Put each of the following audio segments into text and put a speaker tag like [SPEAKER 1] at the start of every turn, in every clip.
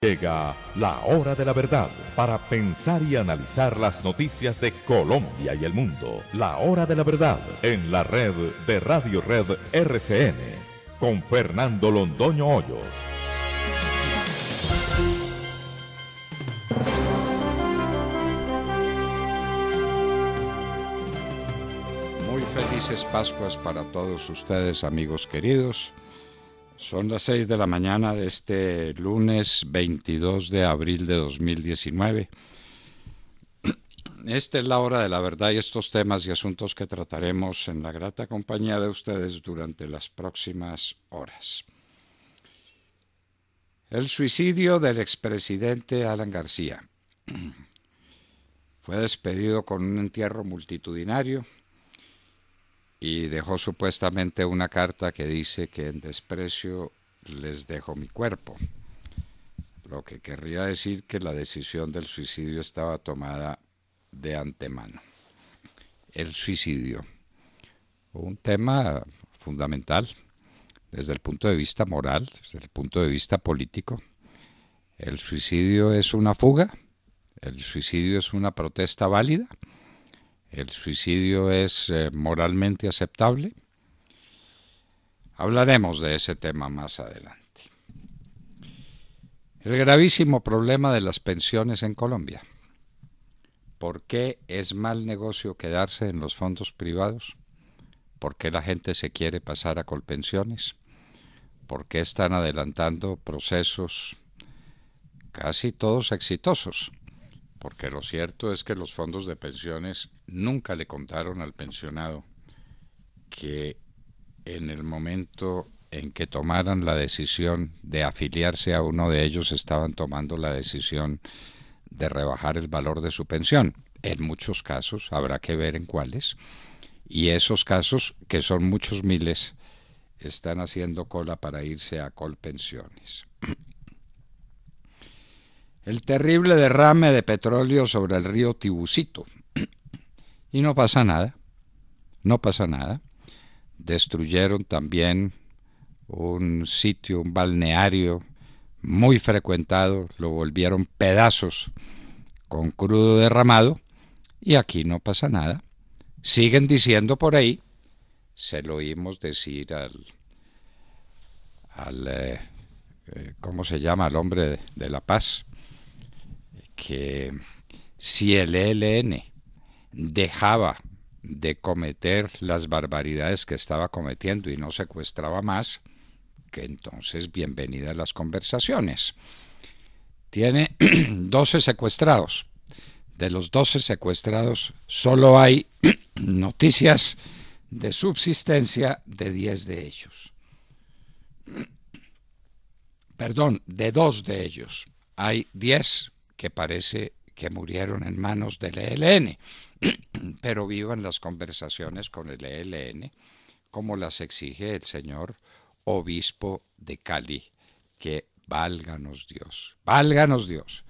[SPEAKER 1] Llega la hora de la verdad para pensar y analizar las noticias de Colombia y el mundo. La hora de la verdad en la red de Radio Red RCN con Fernando Londoño Hoyos.
[SPEAKER 2] Muy felices Pascuas para todos ustedes amigos queridos. Son las 6 de la mañana de este lunes 22 de abril de 2019. Esta es la hora de la verdad y estos temas y asuntos que trataremos en la grata compañía de ustedes durante las próximas horas. El suicidio del expresidente Alan García. Fue despedido con un entierro multitudinario y dejó supuestamente una carta que dice que en desprecio les dejo mi cuerpo, lo que querría decir que la decisión del suicidio estaba tomada de antemano. El suicidio, un tema fundamental desde el punto de vista moral, desde el punto de vista político. El suicidio es una fuga, el suicidio es una protesta válida el suicidio es eh, moralmente aceptable. Hablaremos de ese tema más adelante. El gravísimo problema de las pensiones en Colombia. ¿Por qué es mal negocio quedarse en los fondos privados? ¿Por qué la gente se quiere pasar a colpensiones? ¿Por qué están adelantando procesos casi todos exitosos? porque lo cierto es que los fondos de pensiones nunca le contaron al pensionado que en el momento en que tomaran la decisión de afiliarse a uno de ellos estaban tomando la decisión de rebajar el valor de su pensión. En muchos casos, habrá que ver en cuáles. Y esos casos, que son muchos miles, están haciendo cola para irse a Colpensiones el terrible derrame de petróleo sobre el río Tibucito. y no pasa nada, no pasa nada. Destruyeron también un sitio, un balneario muy frecuentado, lo volvieron pedazos con crudo derramado y aquí no pasa nada. Siguen diciendo por ahí, se lo oímos decir al, al eh, eh, ¿cómo se llama? Al hombre de la paz que si el ELN dejaba de cometer las barbaridades que estaba cometiendo y no secuestraba más, que entonces bienvenidas las conversaciones. Tiene 12 secuestrados. De los 12 secuestrados solo hay noticias de subsistencia de 10 de ellos. Perdón, de dos de ellos. Hay 10 que parece que murieron en manos del ELN, pero vivan las conversaciones con el ELN como las exige el señor obispo de Cali, que válganos Dios, válganos Dios.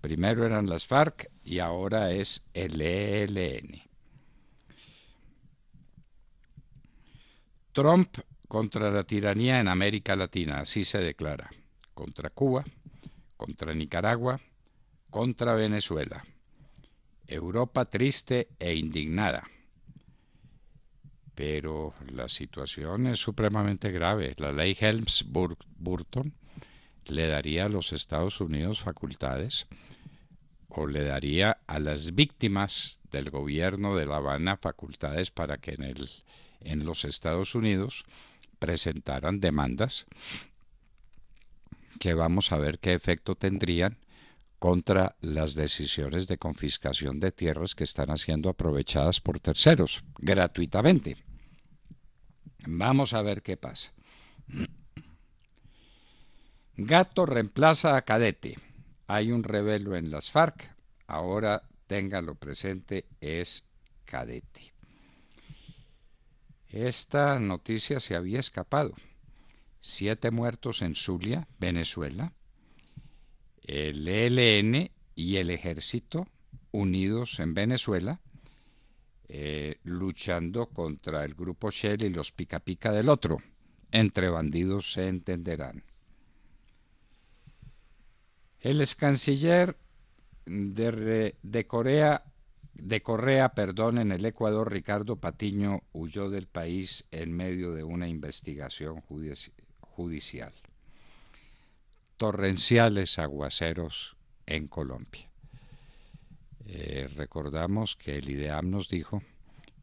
[SPEAKER 2] Primero eran las FARC y ahora es el ELN. Trump contra la tiranía en América Latina, así se declara, contra Cuba, contra Nicaragua, contra Venezuela. Europa triste e indignada. Pero la situación es supremamente grave. La ley Helms-Burton le daría a los Estados Unidos facultades o le daría a las víctimas del gobierno de La Habana facultades para que en, el, en los Estados Unidos presentaran demandas que vamos a ver qué efecto tendrían contra las decisiones de confiscación de tierras que están siendo aprovechadas por terceros gratuitamente. Vamos a ver qué pasa. Gato reemplaza a cadete. Hay un rebelo en las FARC. Ahora téngalo presente, es cadete. Esta noticia se había escapado. Siete muertos en Zulia, Venezuela, el ELN y el ejército unidos en Venezuela, eh, luchando contra el grupo Shell y los pica pica del otro. Entre bandidos se entenderán. El ex canciller de, de Corea, de Correa, perdón, en el Ecuador, Ricardo Patiño, huyó del país en medio de una investigación judicial torrenciales aguaceros en Colombia. Eh, recordamos que el IDEAM nos dijo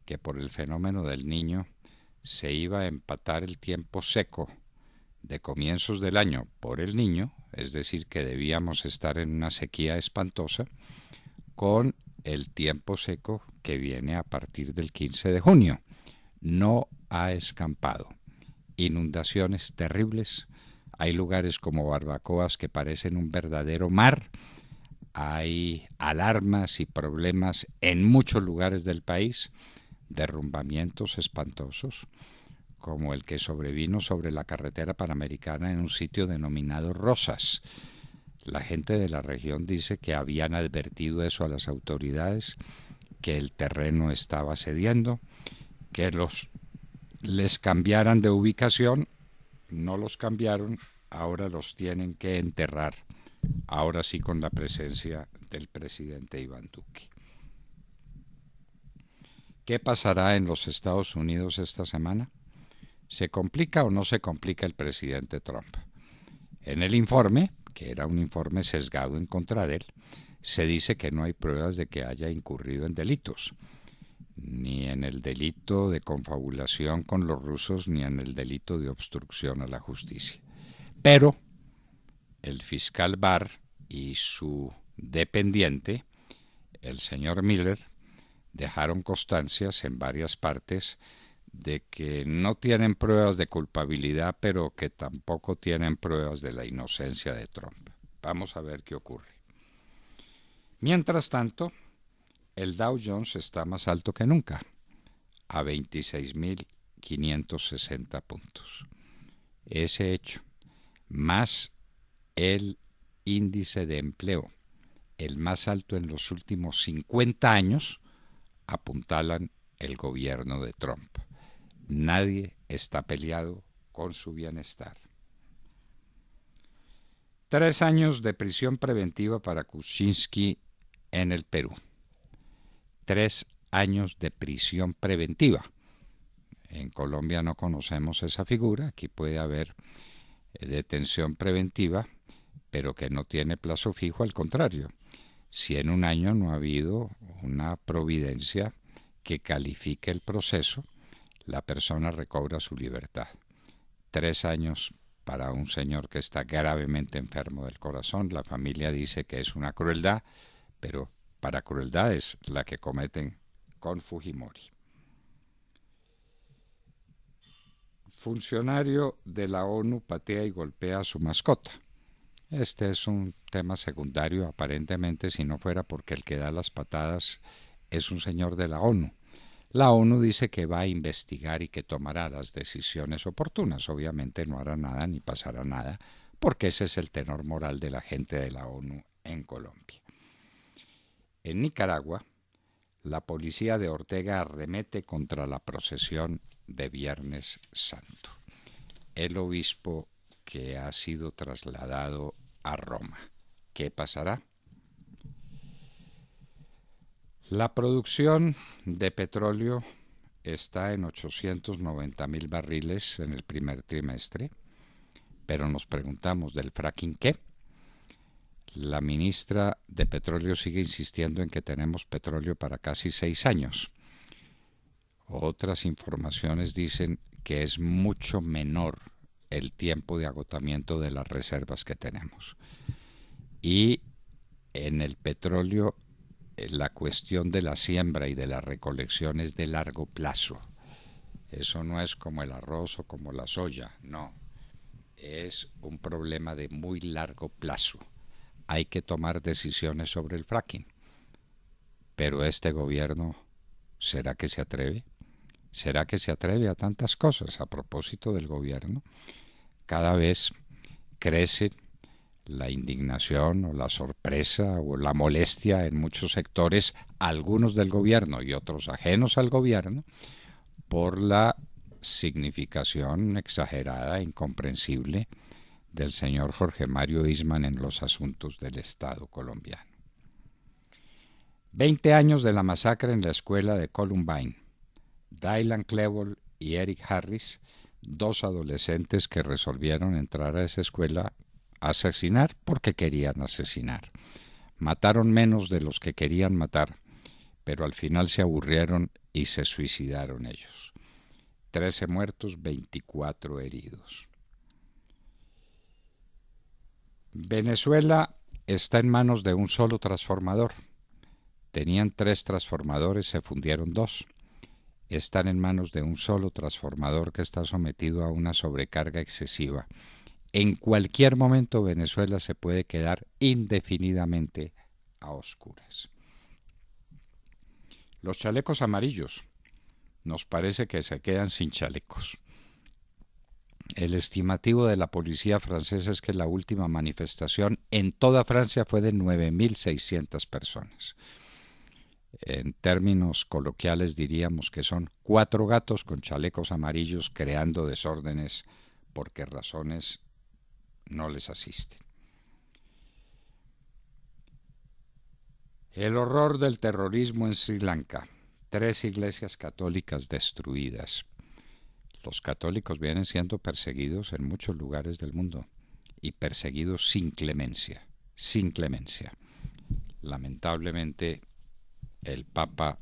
[SPEAKER 2] que por el fenómeno del niño se iba a empatar el tiempo seco de comienzos del año por el niño, es decir, que debíamos estar en una sequía espantosa, con el tiempo seco que viene a partir del 15 de junio. No ha escampado. Inundaciones terribles hay lugares como Barbacoas que parecen un verdadero mar. Hay alarmas y problemas en muchos lugares del país, derrumbamientos espantosos, como el que sobrevino sobre la carretera panamericana en un sitio denominado Rosas. La gente de la región dice que habían advertido eso a las autoridades, que el terreno estaba cediendo, que los les cambiaran de ubicación no los cambiaron, ahora los tienen que enterrar, ahora sí con la presencia del presidente Iván Duque. ¿Qué pasará en los Estados Unidos esta semana? ¿Se complica o no se complica el presidente Trump? En el informe, que era un informe sesgado en contra de él, se dice que no hay pruebas de que haya incurrido en delitos ni en el delito de confabulación con los rusos, ni en el delito de obstrucción a la justicia. Pero el fiscal Barr y su dependiente, el señor Miller, dejaron constancias en varias partes de que no tienen pruebas de culpabilidad, pero que tampoco tienen pruebas de la inocencia de Trump. Vamos a ver qué ocurre. Mientras tanto, el Dow Jones está más alto que nunca, a 26.560 puntos. Ese hecho, más el índice de empleo, el más alto en los últimos 50 años, apuntalan el gobierno de Trump. Nadie está peleado con su bienestar. Tres años de prisión preventiva para Kuczynski en el Perú tres años de prisión preventiva. En Colombia no conocemos esa figura, aquí puede haber eh, detención preventiva, pero que no tiene plazo fijo, al contrario. Si en un año no ha habido una providencia que califique el proceso, la persona recobra su libertad. Tres años para un señor que está gravemente enfermo del corazón. La familia dice que es una crueldad, pero para crueldades la que cometen con Fujimori. Funcionario de la ONU patea y golpea a su mascota. Este es un tema secundario aparentemente si no fuera porque el que da las patadas es un señor de la ONU. La ONU dice que va a investigar y que tomará las decisiones oportunas. Obviamente no hará nada ni pasará nada porque ese es el tenor moral de la gente de la ONU en Colombia. En Nicaragua, la policía de Ortega arremete contra la procesión de Viernes Santo. El obispo que ha sido trasladado a Roma. ¿Qué pasará? La producción de petróleo está en 890 mil barriles en el primer trimestre, pero nos preguntamos del fracking qué la ministra de Petróleo sigue insistiendo en que tenemos petróleo para casi seis años. Otras informaciones dicen que es mucho menor el tiempo de agotamiento de las reservas que tenemos. Y en el petróleo eh, la cuestión de la siembra y de la recolección es de largo plazo. Eso no es como el arroz o como la soya, no. Es un problema de muy largo plazo hay que tomar decisiones sobre el fracking. Pero este gobierno, ¿será que se atreve? ¿Será que se atreve a tantas cosas? A propósito del gobierno, cada vez crece la indignación o la sorpresa o la molestia en muchos sectores, algunos del gobierno y otros ajenos al gobierno, por la significación exagerada, incomprensible del señor Jorge Mario Isman en los asuntos del Estado colombiano. Veinte años de la masacre en la escuela de Columbine. Dylan Klebold y Eric Harris, dos adolescentes que resolvieron entrar a esa escuela a asesinar porque querían asesinar. Mataron menos de los que querían matar, pero al final se aburrieron y se suicidaron ellos. Trece muertos, veinticuatro heridos. Venezuela está en manos de un solo transformador. Tenían tres transformadores, se fundieron dos. Están en manos de un solo transformador que está sometido a una sobrecarga excesiva. En cualquier momento Venezuela se puede quedar indefinidamente a oscuras. Los chalecos amarillos. Nos parece que se quedan sin chalecos. El estimativo de la policía francesa es que la última manifestación en toda Francia fue de 9.600 personas. En términos coloquiales diríamos que son cuatro gatos con chalecos amarillos creando desórdenes porque razones no les asisten. El horror del terrorismo en Sri Lanka. Tres iglesias católicas destruidas los católicos vienen siendo perseguidos en muchos lugares del mundo y perseguidos sin clemencia, sin clemencia. Lamentablemente el Papa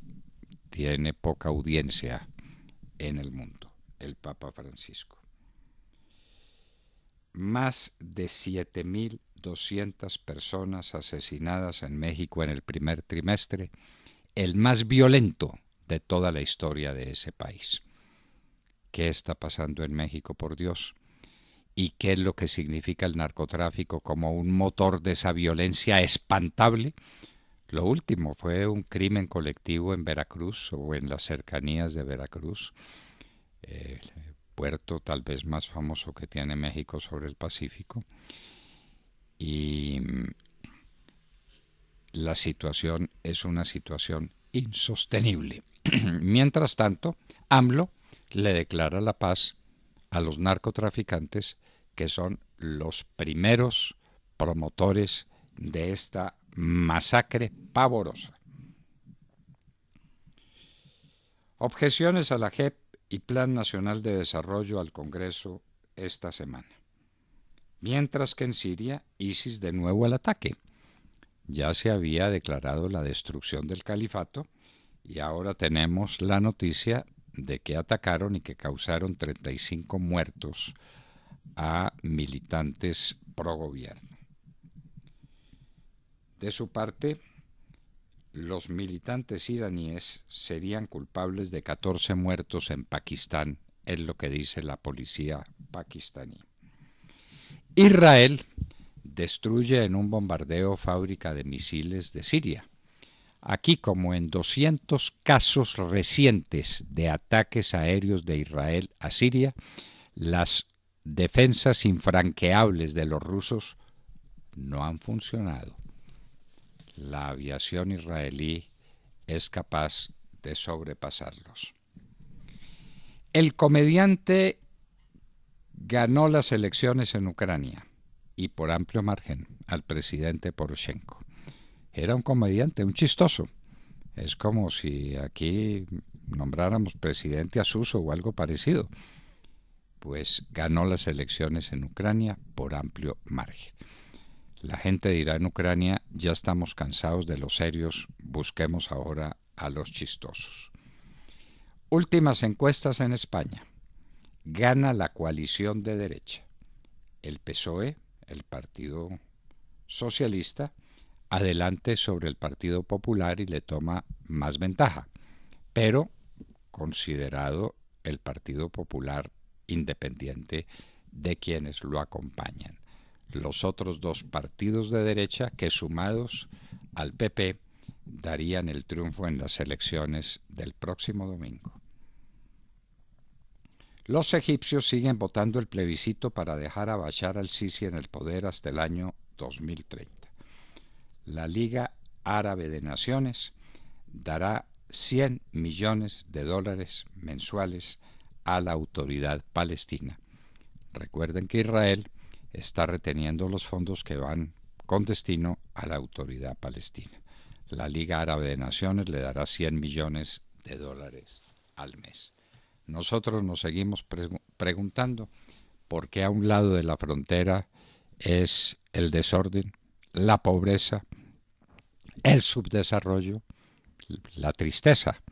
[SPEAKER 2] tiene poca audiencia en el mundo, el Papa Francisco. Más de 7.200 personas asesinadas en México en el primer trimestre, el más violento de toda la historia de ese país qué está pasando en México, por Dios, y qué es lo que significa el narcotráfico como un motor de esa violencia espantable. Lo último fue un crimen colectivo en Veracruz o en las cercanías de Veracruz, el puerto tal vez más famoso que tiene México sobre el Pacífico. Y mm, la situación es una situación insostenible. Mientras tanto, AMLO le declara la paz a los narcotraficantes que son los primeros promotores de esta masacre pavorosa. Objeciones a la JEP y Plan Nacional de Desarrollo al Congreso esta semana. Mientras que en Siria, ISIS de nuevo al ataque. Ya se había declarado la destrucción del califato y ahora tenemos la noticia de que atacaron y que causaron 35 muertos a militantes pro gobierno. De su parte, los militantes iraníes serían culpables de 14 muertos en Pakistán, es lo que dice la policía pakistaní. Israel destruye en un bombardeo fábrica de misiles de Siria. Aquí, como en 200 casos recientes de ataques aéreos de Israel a Siria, las defensas infranqueables de los rusos no han funcionado. La aviación israelí es capaz de sobrepasarlos. El comediante ganó las elecciones en Ucrania y por amplio margen al presidente Poroshenko era un comediante, un chistoso. Es como si aquí nombráramos presidente a Suso o algo parecido. Pues ganó las elecciones en Ucrania por amplio margen. La gente dirá en Ucrania, ya estamos cansados de los serios, busquemos ahora a los chistosos. Últimas encuestas en España. Gana la coalición de derecha. El PSOE, el Partido Socialista, adelante sobre el Partido Popular y le toma más ventaja. Pero considerado el Partido Popular independiente de quienes lo acompañan. Los otros dos partidos de derecha que sumados al PP darían el triunfo en las elecciones del próximo domingo. Los egipcios siguen votando el plebiscito para dejar a Bashar al-Sisi en el poder hasta el año 2030 la Liga Árabe de Naciones dará 100 millones de dólares mensuales a la autoridad palestina. Recuerden que Israel está reteniendo los fondos que van con destino a la autoridad palestina. La Liga Árabe de Naciones le dará 100 millones de dólares al mes. Nosotros nos seguimos preguntando por qué a un lado de la frontera es el desorden, la pobreza, el subdesarrollo, la tristeza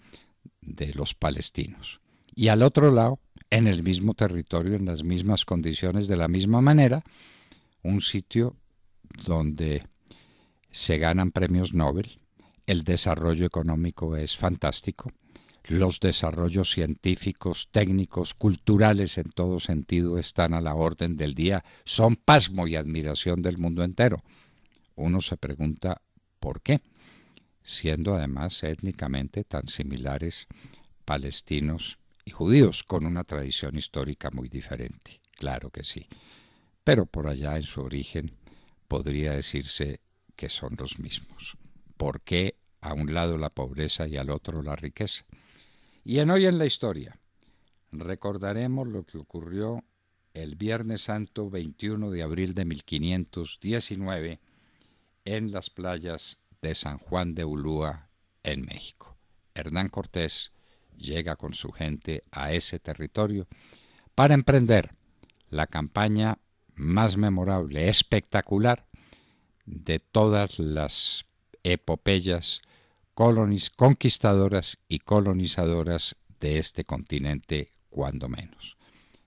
[SPEAKER 2] de los palestinos. Y al otro lado, en el mismo territorio, en las mismas condiciones, de la misma manera, un sitio donde se ganan premios Nobel, el desarrollo económico es fantástico, los desarrollos científicos, técnicos, culturales en todo sentido están a la orden del día, son pasmo y admiración del mundo entero. Uno se pregunta ¿Por qué? Siendo además étnicamente tan similares palestinos y judíos, con una tradición histórica muy diferente, claro que sí. Pero por allá en su origen podría decirse que son los mismos. ¿Por qué a un lado la pobreza y al otro la riqueza? Y en hoy en la historia recordaremos lo que ocurrió el Viernes Santo 21 de abril de 1519 en las playas de San Juan de Ulúa, en México. Hernán Cortés llega con su gente a ese territorio para emprender la campaña más memorable, espectacular, de todas las epopeyas conquistadoras y colonizadoras de este continente, cuando menos.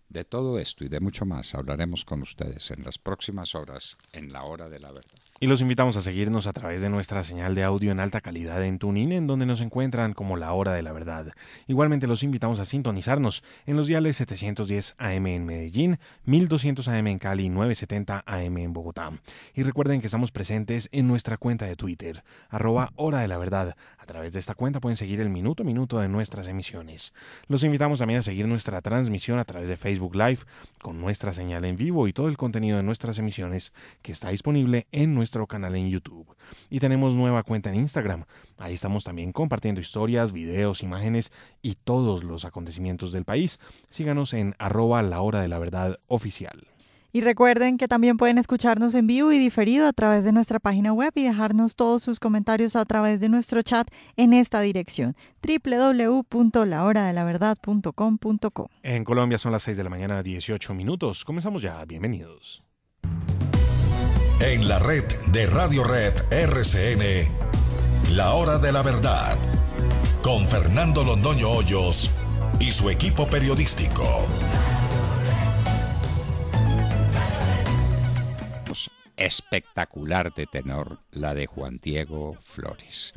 [SPEAKER 2] De todo esto y de mucho más hablaremos con ustedes en las próximas horas en la hora de la verdad. Y los invitamos
[SPEAKER 1] a seguirnos a través de nuestra señal de audio en alta calidad en Tunín, en donde nos encuentran como la hora de la verdad. Igualmente los invitamos a sintonizarnos en los diales 710 AM en Medellín, 1200 AM en Cali, 970 AM en Bogotá. Y recuerden que estamos presentes en nuestra cuenta de Twitter, arroba hora de la verdad, a través de esta cuenta pueden seguir el minuto a minuto de nuestras emisiones. Los invitamos también a seguir nuestra transmisión a través de Facebook Live con nuestra señal en vivo y todo el contenido de nuestras emisiones que está disponible en nuestro canal en YouTube. Y tenemos nueva cuenta en Instagram. Ahí estamos también compartiendo historias, videos, imágenes y todos los acontecimientos del país. Síganos en arroba la hora de la verdad oficial.
[SPEAKER 3] Y recuerden que también pueden escucharnos en vivo y diferido a través de nuestra página web y dejarnos todos sus comentarios a través de nuestro chat en esta dirección www.lahoradelaverdad.com.co.
[SPEAKER 1] En Colombia son las 6 de la mañana, 18 minutos. Comenzamos ya. Bienvenidos. En la red de Radio Red RCN, La Hora de la Verdad, con Fernando Londoño Hoyos y su equipo periodístico.
[SPEAKER 2] espectacular de tenor, la de Juan Diego Flores.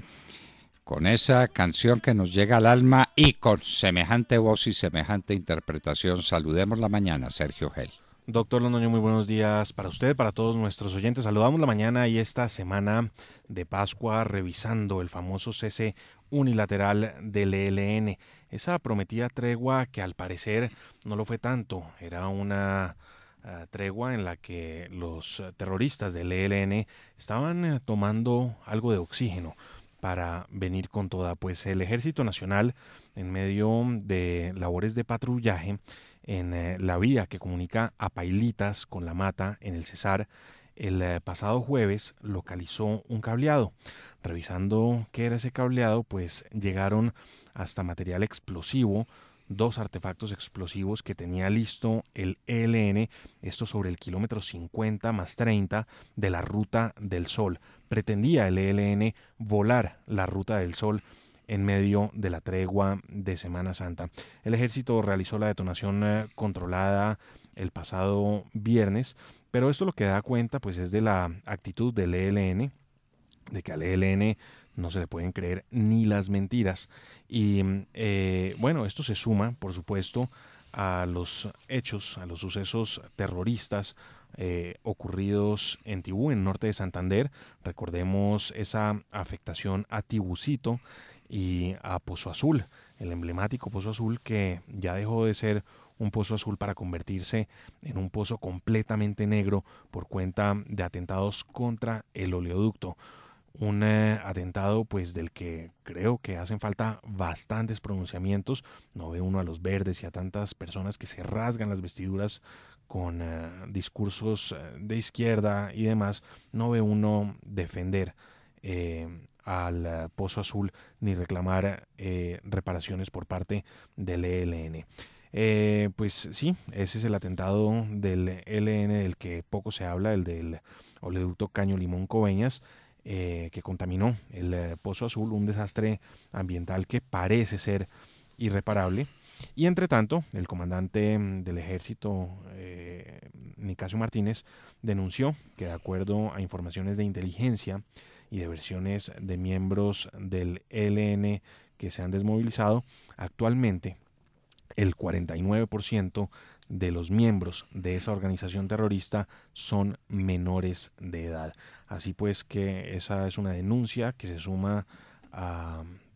[SPEAKER 2] Con esa canción que nos llega al alma y con semejante voz y semejante interpretación, saludemos la mañana, Sergio Gel.
[SPEAKER 1] Doctor Londoño, muy buenos días para usted, para todos nuestros oyentes. Saludamos la mañana y esta semana de Pascua revisando el famoso cese unilateral del ELN. Esa prometida tregua que al parecer no lo fue tanto, era una Ah, tregua en la que los eh, terroristas del ELN estaban eh, tomando algo de oxígeno para venir con toda, pues el Ejército Nacional, en medio de labores de patrullaje en eh, la vía que comunica a Pailitas con la Mata en el Cesar, el pasado jueves localizó un cableado. Revisando qué era ese cableado, pues llegaron hasta material explosivo, dos artefactos explosivos que tenía listo el ELN, esto sobre el kilómetro 50 más 30 de la Ruta del Sol. Pretendía el ELN volar la Ruta del Sol en medio de la tregua de Semana Santa. El ejército realizó la detonación eh, controlada el pasado viernes, pero esto lo que da cuenta pues es de la actitud del ELN,
[SPEAKER 3] de que al ELN
[SPEAKER 1] no se le pueden creer ni las mentiras. Y mm, eh, bueno, esto se suma, por supuesto, a los hechos, a los sucesos terroristas eh, ocurridos en Tibú, en norte de Santander. Recordemos esa afectación a Tibucito y a Pozo Azul, el emblemático Pozo Azul que ya dejó de ser un pozo azul para convertirse en un pozo completamente negro por cuenta de atentados contra el oleoducto un eh, atentado pues del que creo que hacen falta bastantes pronunciamientos. No ve uno a los verdes y a tantas personas que se rasgan las vestiduras con eh, discursos eh, de izquierda y demás. No ve uno defender al Pozo Azul ni reclamar reparaciones por parte del ELN. pues sí, ese es el atentado del ELN del que poco se habla, el del oleoducto Caño Limón Coveñas, eh, que contaminó el eh, Pozo Azul, un desastre ambiental que parece ser irreparable. Y entre tanto, el comandante mm, del ejército, eh, Nicasio Martínez, denunció que de acuerdo a informaciones de inteligencia y de versiones de miembros del e LN que se han desmovilizado, actualmente el 49% de los miembros de esa organización terrorista son menores de edad. Así pues que esa es una denuncia que se suma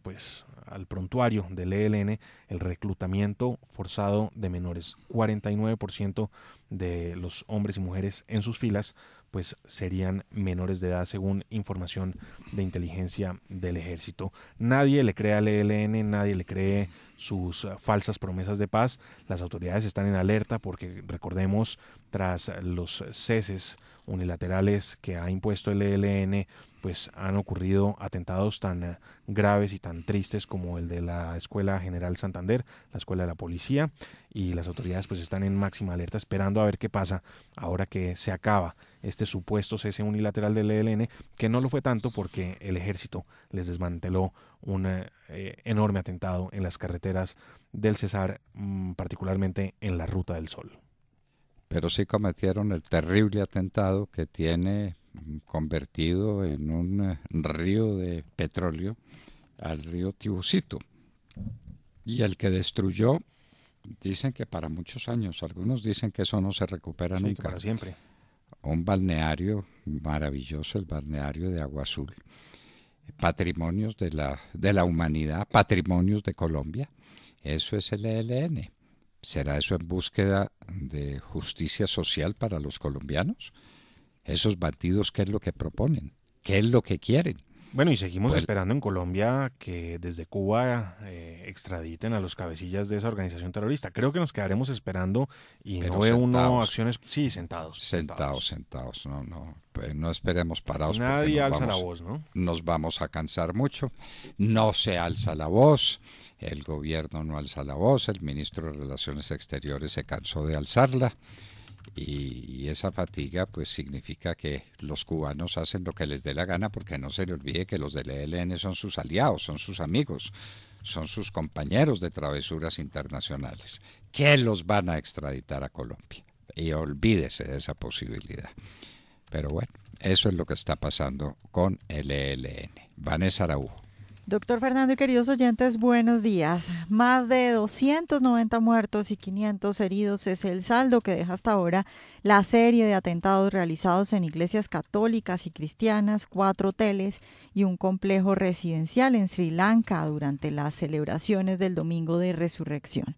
[SPEAKER 1] pues, al prontuario del ELN, el reclutamiento forzado de menores. 49% de los hombres y mujeres en sus filas pues serían menores de edad según información de inteligencia del ejército. Nadie le cree al ELN, nadie le cree sus ah, falsas promesas de paz. Las autoridades están en alerta porque recordemos tras los ceses unilaterales que ha impuesto el ELN, pues han ocurrido atentados tan graves y tan tristes como el de la Escuela General Santander, la Escuela de la Policía, y las autoridades pues están en máxima alerta esperando a ver qué pasa ahora que se acaba este supuesto cese unilateral del ELN, que no lo fue tanto porque el ejército les desmanteló un eh, enorme atentado en las carreteras del Cesar, mm, particularmente en la Ruta del Sol.
[SPEAKER 2] Pero sí cometieron el terrible atentado que tiene mm, convertido en un eh, río de petróleo al río Tibucito. Y el que destruyó Dicen que para muchos años, algunos dicen que eso no se recupera nunca. Para siempre. Un balneario maravilloso, el balneario de Agua Azul. Patrimonios de la, de la humanidad, patrimonios de Colombia. Eso es el ELN. ¿Será eso en búsqueda de justicia social para los colombianos? Esos batidos, ¿qué es lo que proponen? ¿Qué es lo que quieren? Bueno, y seguimos pues esperando en Colombia que desde Cuba eh,
[SPEAKER 1] extraditen a los cabecillas de esa organización terrorista. Creo que nos quedaremos esperando y no ve uno acciones.
[SPEAKER 2] Sí, sentados. Sentados, sentados. no, no, pues no esperemos parados. Nadie alza la voz, ¿no? Nos vamos a cansar mucho. No se alza la voz. El gobierno no alza la voz. El ministro de Relaciones Exteriores se cansó de alzarla. Y, esa fatiga pues significa que los cubanos hacen lo que les dé la gana porque no se le olvide que los del ELN son sus aliados, son sus amigos, son sus compañeros de travesuras internacionales, que los van a extraditar a Colombia. Y olvídese de esa posibilidad. Pero bueno, eso es lo que está pasando con el ELN. Vanessa Araújo.
[SPEAKER 3] Doctor Fernando y queridos oyentes, buenos días. Más de 290 muertos y 500 heridos es el saldo que deja hasta ahora la serie de atentados realizados en iglesias católicas y cristianas, cuatro hoteles y un complejo residencial en Sri Lanka durante las celebraciones del Domingo de Resurrección.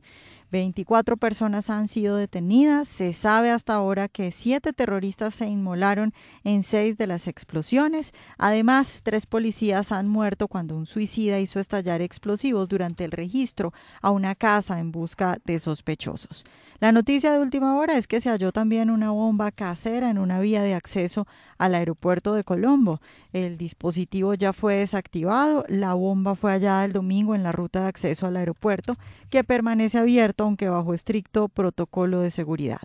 [SPEAKER 3] 24 personas han sido detenidas. Se sabe hasta ahora que siete terroristas se inmolaron en seis de las explosiones. Además, tres policías han muerto cuando un suicida hizo estallar explosivos durante el registro a una casa en busca de sospechosos. La noticia de última hora es que se halló también una bomba casera en una vía de acceso al aeropuerto de Colombo. El dispositivo ya fue desactivado. La bomba fue hallada el domingo en la ruta de acceso al aeropuerto, que permanece abierto aunque bajo estricto protocolo de seguridad.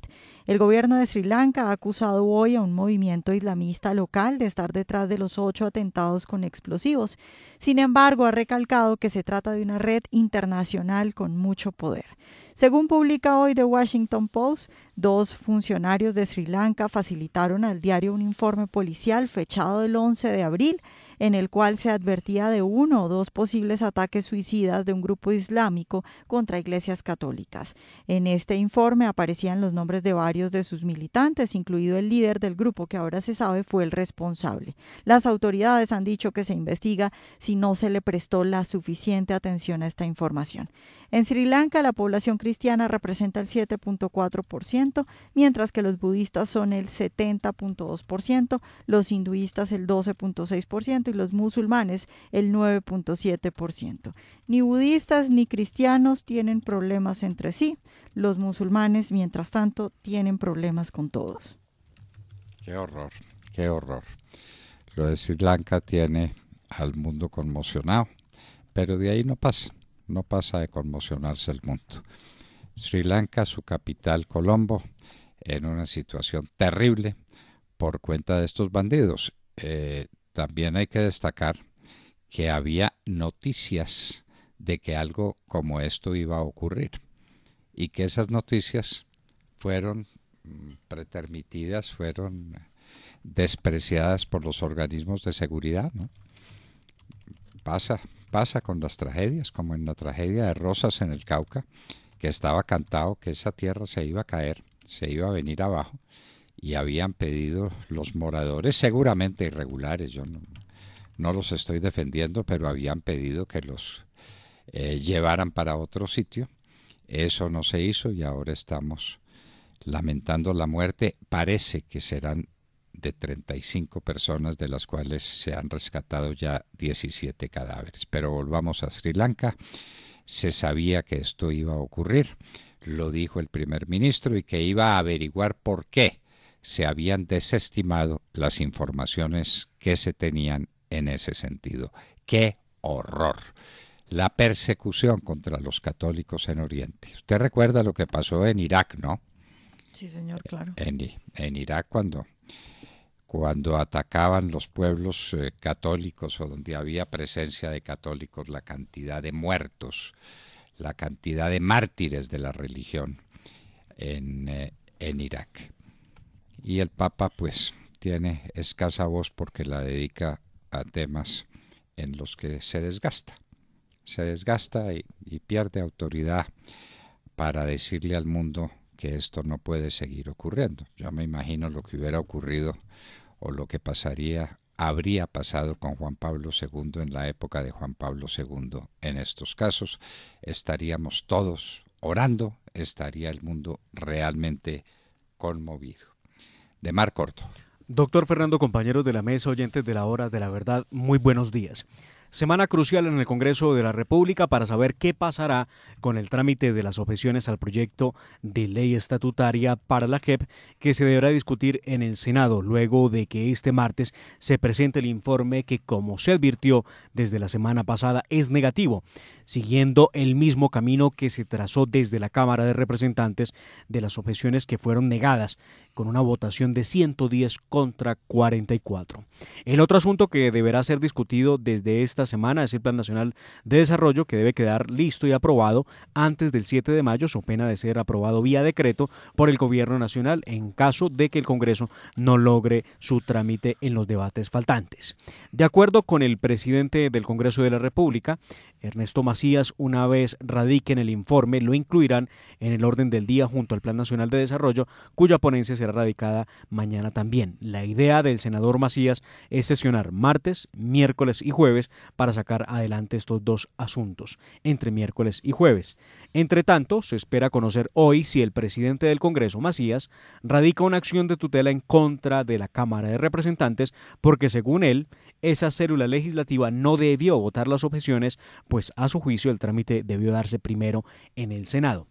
[SPEAKER 3] El gobierno de Sri Lanka ha acusado hoy a un movimiento islamista local de estar detrás de los ocho atentados con explosivos. Sin embargo, ha recalcado que se trata de una red internacional con mucho poder. Según publica hoy The Washington Post, dos funcionarios de Sri Lanka facilitaron al diario un informe policial fechado el 11 de abril en el cual se advertía de uno o dos posibles ataques suicidas de un grupo islámico contra iglesias católicas. En este informe aparecían los nombres de varios de sus militantes, incluido el líder del grupo que ahora se sabe fue el responsable. Las autoridades han dicho que se investiga si no se le prestó la suficiente atención a esta información. En Sri Lanka la población cristiana representa el 7.4%, mientras que los budistas son el 70.2%, los hinduistas el 12.6% y los musulmanes el 9.7%. Ni budistas ni cristianos tienen problemas entre sí. Los musulmanes, mientras tanto, tienen problemas con todos.
[SPEAKER 2] Qué horror, qué horror. Lo de Sri Lanka tiene al mundo conmocionado, pero de ahí no pasa, no pasa de conmocionarse el mundo. Sri Lanka, su capital Colombo, en una situación terrible por cuenta de estos bandidos. Eh, también hay que destacar que había noticias de que algo como esto iba a ocurrir y que esas noticias fueron mm, pretermitidas, fueron despreciadas por los organismos de seguridad. Pasa, pasa con las tragedias, como en la tragedia de Rosas en el Cauca, que estaba cantado que esa tierra se iba a caer, se iba a venir abajo y habían pedido los moradores, seguramente irregulares, yo no, los estoy defendiendo, pero habían pedido que los eh, llevaran para otro sitio. Eso no se hizo y ahora estamos lamentando la muerte. Parece que serán de 35 personas, de las cuales se han rescatado ya 17 cadáveres. Pero volvamos a Sri Lanka. Se sabía que esto iba a ocurrir, lo dijo el primer ministro, y que iba a averiguar por qué se habían desestimado las informaciones que se tenían en ese sentido. ¡Qué horror! La persecución contra los católicos en Oriente. Usted recuerda lo que pasó en Irak, ¿no?
[SPEAKER 3] Sí, señor, claro.
[SPEAKER 2] En, Irak cuando, cuando atacaban los pueblos eh, católicos o donde había presencia de católicos, la cantidad de muertos, la cantidad de mártires de la religión en, eh, en Irak y el Papa pues tiene escasa voz porque la dedica a temas en los que se desgasta. Se desgasta y, pierde autoridad para decirle al mundo que esto no puede seguir ocurriendo. Yo me imagino lo que hubiera ocurrido o lo que pasaría, habría pasado con Juan Pablo II en la época de Juan Pablo II. En estos casos estaríamos todos orando, estaría el mundo realmente conmovido de Mar Corto.
[SPEAKER 4] Doctor Fernando, compañeros de la mesa, oyentes de la hora de la verdad, muy buenos días. Semana crucial en el Congreso de la República para saber qué pasará con el trámite de las objeciones al proyecto de ley estatutaria para la JEP que se deberá discutir en el Senado luego de que este martes se presente el informe que, como se advirtió desde la semana pasada, es negativo, siguiendo el mismo camino que se trazó desde la Cámara de Representantes de las objeciones que fueron negadas con una votación de 110 contra 44. El otro asunto que deberá ser discutido desde este esta semana, es el Plan Nacional de Desarrollo, que debe quedar listo y aprobado antes del 7 de mayo, su pena de ser aprobado vía decreto por el Gobierno Nacional en caso de que el Congreso no logre su trámite en los debates faltantes. De acuerdo con el presidente del Congreso de la República, Ernesto Macías, una vez radiquen el informe, lo incluirán en el orden del día junto al Plan Nacional de Desarrollo, cuya ponencia será radicada mañana también. La idea del senador Macías es sesionar martes, miércoles y jueves para sacar adelante estos dos asuntos entre miércoles y jueves. Entre tanto, se espera conocer hoy si el presidente del Congreso, Macías, radica una acción de tutela en contra de la Cámara de Representantes porque según él, esa célula legislativa no debió votar las objeciones, pues a su juicio el trámite debió darse primero en el Senado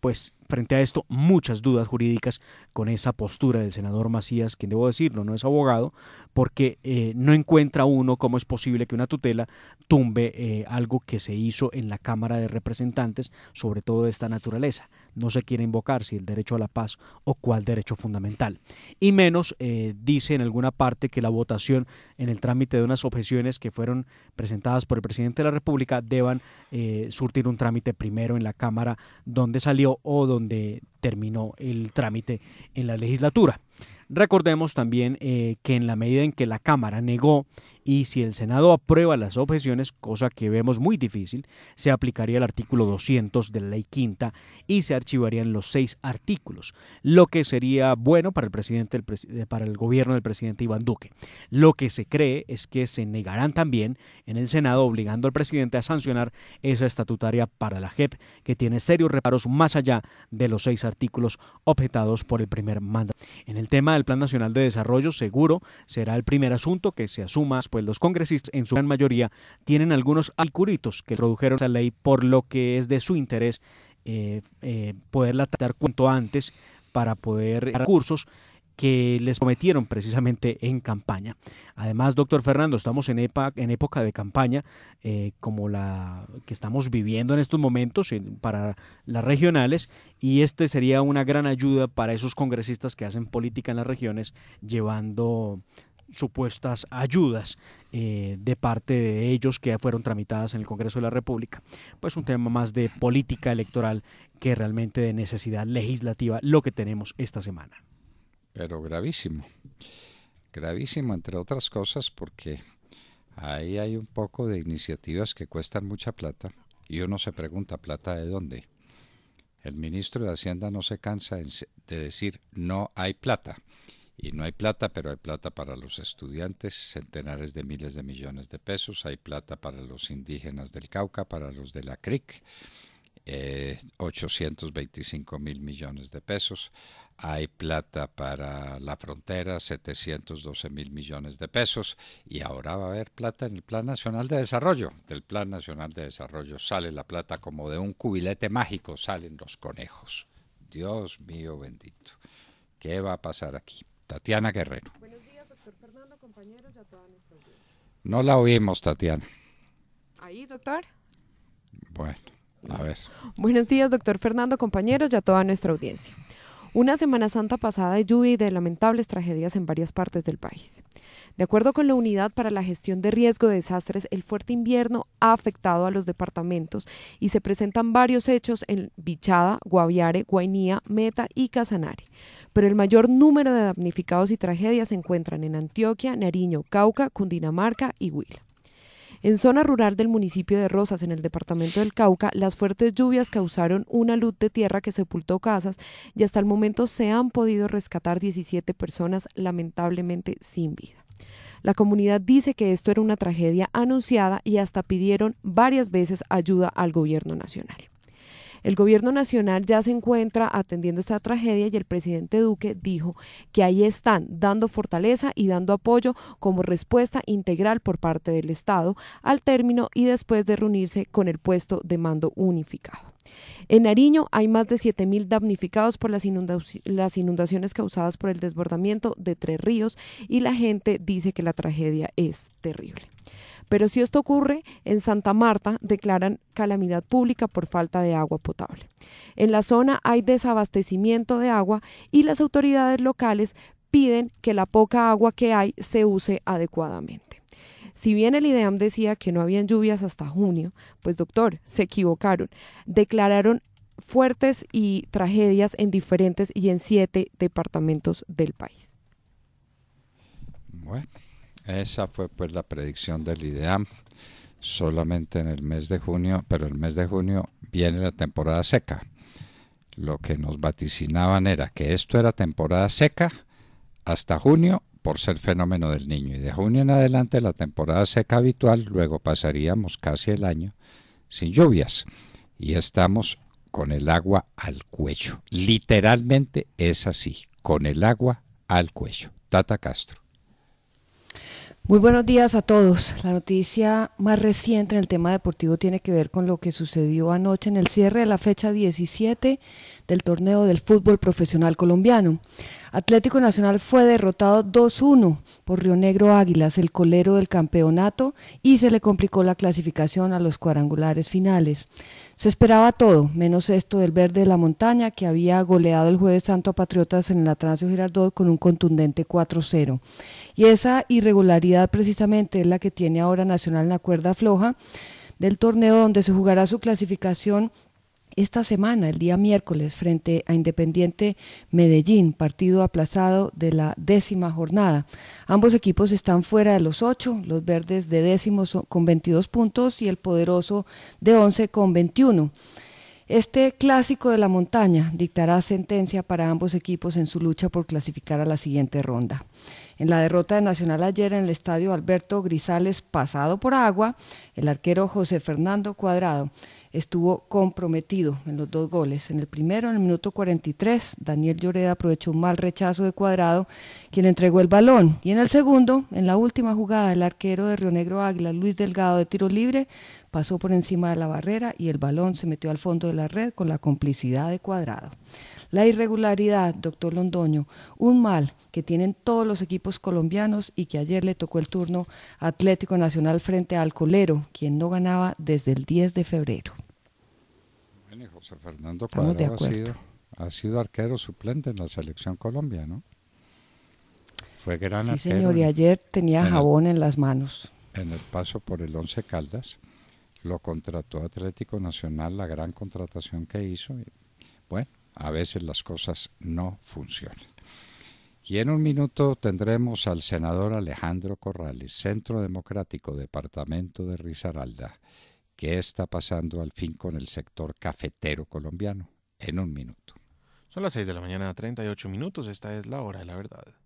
[SPEAKER 4] pues frente a esto muchas dudas jurídicas con esa postura del senador Macías, quien debo decirlo, no es abogado, porque eh, no encuentra uno cómo es posible que una tutela tumbe eh, algo que se hizo en la Cámara de Representantes, sobre todo de esta naturaleza no se quiere invocar si el derecho a la paz o cuál derecho fundamental. Y menos eh, dice en alguna parte que la votación en el trámite de unas objeciones que fueron presentadas por el presidente de la República deban eh, surtir un trámite primero en la Cámara donde salió o donde terminó el trámite en la legislatura. Recordemos también eh, que en la medida en que la Cámara negó y si el Senado aprueba las objeciones, cosa que vemos muy difícil, se aplicaría el artículo 200 de la ley quinta y se archivarían los seis artículos, lo que sería bueno para el, presidente, eh, para el gobierno del presidente Iván Duque. Lo que se cree es que se negarán también en el Senado obligando al presidente a sancionar esa estatutaria para la JEP que tiene serios reparos más allá de los seis artículos objetados por el primer mandato. En el tema del Plan Nacional de Desarrollo, seguro será el primer asunto que se asuma pues, pues, los congresistas en su gran mayoría tienen algunos alcuritos que introdujeron esa ley, por lo que es de su interés eh, eh, poderla tratar cuanto antes para poder recursos que les prometieron precisamente en campaña. Además, doctor Fernando, estamos en, época de campaña eh, como la que estamos viviendo en estos momentos para las regionales y este sería una gran ayuda para esos congresistas que hacen política en las regiones llevando supuestas ayudas eh, de parte de ellos que fueron tramitadas en el Congreso de la República. Pues un tema más de política electoral que realmente de necesidad legislativa, lo que tenemos esta semana.
[SPEAKER 2] Pero gravísimo, gravísimo entre otras cosas porque ahí hay un poco de iniciativas que cuestan mucha plata y uno se pregunta, ¿plata de dónde? El ministro de Hacienda no se cansa de decir no hay plata y no hay plata, pero hay plata para los estudiantes, centenares de miles de millones de pesos, hay plata para los indígenas del Cauca, para los de la CRIC, 825 eh, mil millones de pesos, hay plata para la frontera, 712 mil millones de pesos, y ahora va a haber plata en el Plan Nacional de Desarrollo. Del Plan Nacional de Desarrollo sale la plata como de un cubilete mágico, salen los conejos. Dios mío bendito, ¿qué va a pasar aquí? Tatiana Guerrero.
[SPEAKER 5] Buenos días, doctor Fernando, compañeros y a toda nuestra audiencia.
[SPEAKER 2] No la oímos, Tatiana.
[SPEAKER 5] ¿Ahí, doctor?
[SPEAKER 2] Bueno, a ver.
[SPEAKER 5] Buenos días, doctor Fernando, compañeros y a toda nuestra audiencia. Una Semana Santa pasada de lluvia y de lamentables tragedias en varias partes del país. De acuerdo con la Unidad para la Gestión de Riesgo de Desastres, el fuerte invierno ha afectado a los departamentos y se presentan varios hechos en Vichada, Guaviare, Guainía, Meta y Casanare pero el mayor número de damnificados y tragedias se encuentran en Antioquia, Nariño, Cauca, Cundinamarca y Huila. En zona rural del municipio de Rosas, en el departamento del Cauca, las fuertes lluvias causaron una luz de tierra que sepultó casas y hasta el momento se han podido rescatar 17 personas lamentablemente sin vida. La comunidad dice que esto era una tragedia anunciada y hasta pidieron varias veces ayuda al gobierno nacional. El gobierno nacional ya se encuentra atendiendo esta tragedia y el presidente Duque dijo que ahí están dando fortaleza y dando apoyo como respuesta integral por parte del Estado al término y después de reunirse con el puesto de mando unificado. En Nariño hay más de 7.000 damnificados por las, las, inundaciones causadas por el desbordamiento de Tres Ríos y la gente dice que la tragedia es terrible. Pero si esto ocurre, en Santa Marta declaran calamidad pública por falta de agua potable. En la zona hay desabastecimiento de agua y las autoridades locales piden que la poca agua que hay se use adecuadamente. Si bien el IDEAM decía que no habían lluvias hasta junio, pues doctor, se equivocaron. Declararon fuertes y tragedias en diferentes y en siete departamentos del país.
[SPEAKER 2] Bueno. Esa fue pues la predicción del IDEAM solamente en el mes de junio, pero el mes de junio viene la temporada seca. Lo que nos vaticinaban era que esto era temporada seca hasta junio por ser fenómeno del niño y de junio en adelante la temporada seca habitual, luego pasaríamos casi el año sin lluvias y estamos con el agua al cuello. Literalmente es así, con el agua al cuello. Tata Castro.
[SPEAKER 6] Muy buenos días a todos. La noticia más reciente en el tema deportivo tiene que ver con lo que sucedió anoche en el cierre de la fecha 17 del torneo del fútbol profesional colombiano. Atlético Nacional fue derrotado 2-1 por Río Negro Águilas, el colero del campeonato, y se le complicó la clasificación a los cuadrangulares finales. Se esperaba todo, menos esto del verde de la montaña, que había goleado el jueves santo a Patriotas en el Atrancio Girardot con un contundente 4-0. Y esa irregularidad precisamente es la que tiene ahora Nacional en la cuerda floja del torneo donde se jugará su clasificación esta semana, el día miércoles, frente a Independiente Medellín, partido aplazado de la décima jornada. Ambos equipos están fuera de los ocho, los verdes de décimo con 22 puntos y el poderoso de 11 con 21. Este clásico de la montaña dictará sentencia para ambos equipos en su lucha por clasificar a la siguiente ronda. En la derrota de Nacional ayer en el estadio Alberto Grisales, pasado por agua, el arquero José Fernando Cuadrado estuvo comprometido en los dos goles. En el primero, en el minuto 43, Daniel Lloreda aprovechó un mal rechazo de Cuadrado, quien entregó el balón. Y en el segundo, en la última jugada, el arquero de Río Negro Águila, Luis Delgado, de tiro libre, pasó por encima de la barrera y el balón se metió al fondo de la red con la complicidad de Cuadrado. La irregularidad, doctor Londoño, un mal que tienen todos los equipos colombianos y que ayer le tocó el turno Atlético Nacional frente al Colero, quien no ganaba desde el 10 de febrero.
[SPEAKER 2] Bueno, José Fernando ha, sido, ha sido arquero suplente en la selección colombiana. Fue gran sí, señor, y ayer tenía jabón
[SPEAKER 6] en las manos.
[SPEAKER 2] En el paso por el Once Caldas lo contrató Atlético Nacional, la gran contratación que hizo. Y, bueno, a veces las cosas no funcionan. Y en un minuto tendremos al senador Alejandro Corrales, Centro Democrático, Departamento de Risaralda. que está pasando al fin con el sector cafetero colombiano? En un minuto.
[SPEAKER 1] Son las 6 de la mañana, 38 minutos. Esta es la hora de la verdad.